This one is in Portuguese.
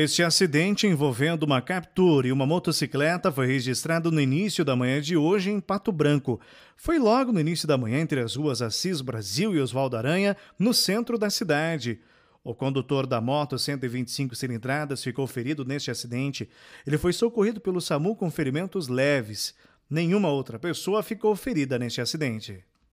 Este acidente envolvendo uma captura e uma motocicleta foi registrado no início da manhã de hoje em Pato Branco. Foi logo no início da manhã entre as ruas Assis Brasil e Oswaldo Aranha, no centro da cidade. O condutor da moto 125 cilindradas ficou ferido neste acidente. Ele foi socorrido pelo SAMU com ferimentos leves. Nenhuma outra pessoa ficou ferida neste acidente.